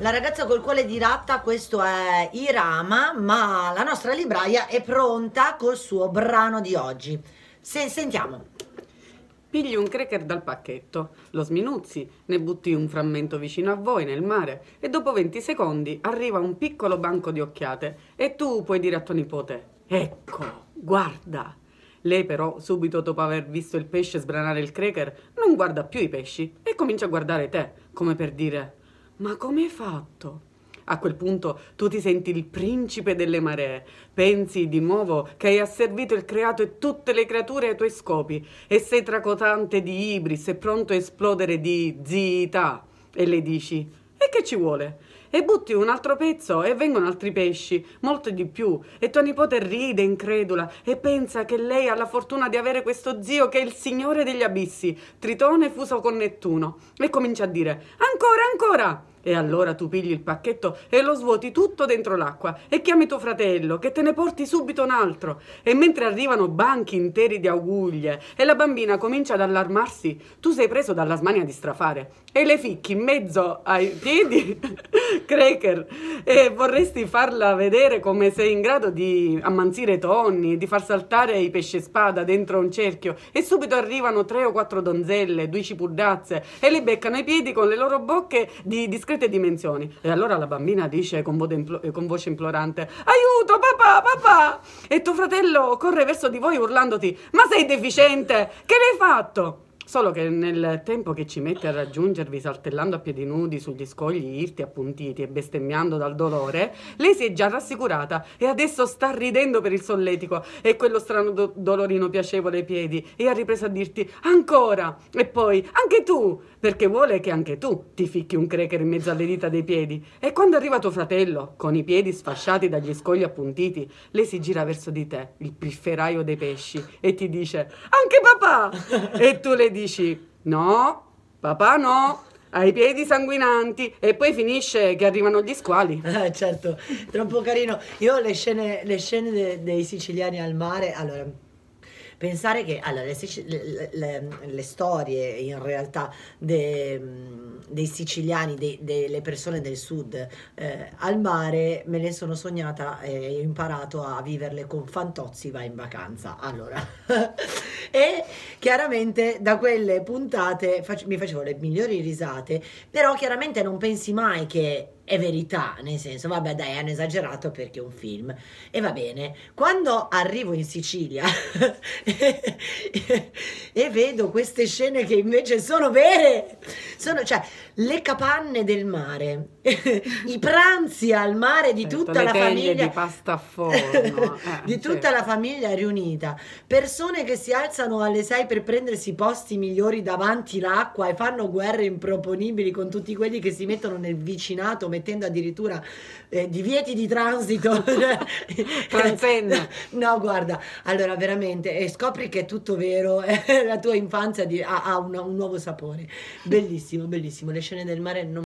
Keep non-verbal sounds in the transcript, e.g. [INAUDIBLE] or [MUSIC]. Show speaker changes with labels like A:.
A: La ragazza col cuore diratta, questo è Irama, ma la nostra libraia è pronta
B: col suo brano di oggi.
A: Se, sentiamo.
B: Pigli un cracker dal pacchetto, lo sminuzzi, ne butti un frammento vicino a voi nel mare e dopo 20 secondi arriva un piccolo banco di occhiate e tu puoi dire a tuo nipote Ecco, guarda! Lei però, subito dopo aver visto il pesce sbranare il cracker, non guarda più i pesci e comincia a guardare te, come per dire ma come hai fatto? A quel punto tu ti senti il principe delle maree, pensi di nuovo che hai asservito il creato e tutte le creature ai tuoi scopi e sei tracotante di ibris e pronto a esplodere di zità e le dici e che ci vuole? E butti un altro pezzo e vengono altri pesci, molto di più. E tua nipote ride incredula e pensa che lei ha la fortuna di avere questo zio che è il signore degli abissi, Tritone fuso con Nettuno. E comincia a dire: Ancora, ancora! E allora tu pigli il pacchetto e lo svuoti tutto dentro l'acqua e chiami tuo fratello che te ne porti subito un altro. E mentre arrivano banchi interi di auguglie e la bambina comincia ad allarmarsi, tu sei preso dalla smania di strafare e le ficchi in mezzo ai piedi [LAUGHS] Cracker e vorresti farla vedere come sei in grado di ammanzire tonni, di far saltare i pesce spada dentro un cerchio e subito arrivano tre o quattro donzelle, due cipurdazze e le beccano i piedi con le loro bocche di discrezione concrete dimensioni. E allora la bambina dice con, vo- eh, con voce implorante, aiuto papà, papà! E tuo fratello corre verso di voi urlandoti, ma sei deficiente, che ne hai fatto? Solo che nel tempo che ci mette a raggiungervi saltellando a piedi nudi sugli scogli irti appuntiti e bestemmiando dal dolore, lei si è già rassicurata e adesso sta ridendo per il solletico e quello strano do- dolorino piacevole ai piedi e ha ripreso a dirti ancora e poi anche tu perché vuole che anche tu ti ficchi un cracker in mezzo alle dita dei piedi. E quando arriva tuo fratello, con i piedi sfasciati dagli scogli appuntiti, lei si gira verso di te, il pifferaio dei pesci, e ti dice «Anche papà!» [LAUGHS] E tu le dici «No, papà no!» hai i piedi sanguinanti e poi finisce che arrivano gli squali. [LAUGHS] Ah, certo, troppo carino. Io le scene, le scene de,
A: dei siciliani al mare, allora Pensare che allora, le, le, le, le, storie in realtà de, dei siciliani, de, delle persone del sud eh, al mare, me le sono sognata e ho imparato a viverle con Fantozzi va in vacanza. Allora, [LAUGHS] e chiaramente da quelle puntate fac- mi facevo le migliori risate, però chiaramente non pensi mai che è verità, nel senso, vabbè dai, hanno esagerato perché è un film. E va bene, quando arrivo in Sicilia [LAUGHS] e, vedo queste scene che invece sono vere, sono cioè le capanne del mare, [LAUGHS] i pranzi al mare di certo, tutta la famiglia di
B: pasta forno, [LAUGHS]
A: eh, di tutta certo. la famiglia riunita, persone che si alzano alzano alle 6 per prendersi posti migliori davanti l'acqua e fanno guerre improponibili con tutti quelli che si mettono nel vicinato, mettendo addirittura eh, divieti di transito. Transendo. [LAUGHS] no, guarda, allora veramente, e eh, scopri che è tutto vero, [LAUGHS] eh, la tua infanzia di, ha, ha un, un nuovo sapore. Bellissimo, bellissimo, le scene del mare non